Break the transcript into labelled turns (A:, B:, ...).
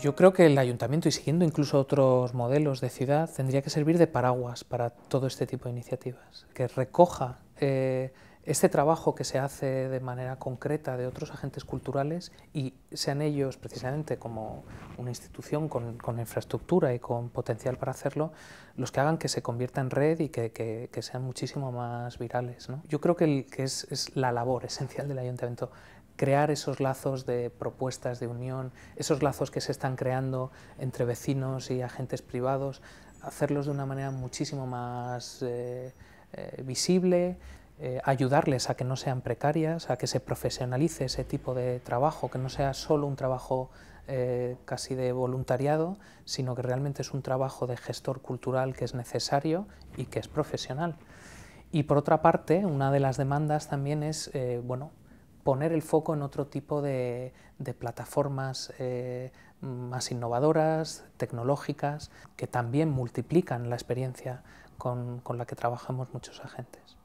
A: Yo creo que el ayuntamiento, y siguiendo incluso otros modelos de ciudad, tendría que servir de paraguas para todo este tipo de iniciativas, que recoja eh, este trabajo que se hace de manera concreta de otros agentes culturales y sean ellos precisamente como una institución con, infraestructura y con potencial para hacerlo, los que hagan que se convierta en red y que, sean muchísimo más virales. Yo creo que, es, es la labor esencial del ayuntamiento, crear esos lazos de propuestas de unión, esos lazos que se están creando entre vecinos y agentes privados, hacerlos de una manera muchísimo más eh, eh, visible, eh, ayudarles a que no sean precarias, a que se profesionalice ese tipo de trabajo, que no sea solo un trabajo casi de voluntariado, sino que realmente es un trabajo de gestor cultural que es necesario y que es profesional. Y por otra parte, una de las demandas también es, bueno, poner el foco en otro tipo de, plataformas eh, más innovadoras, tecnológicas, que también multiplican la experiencia con, con la que trabajamos muchos agentes.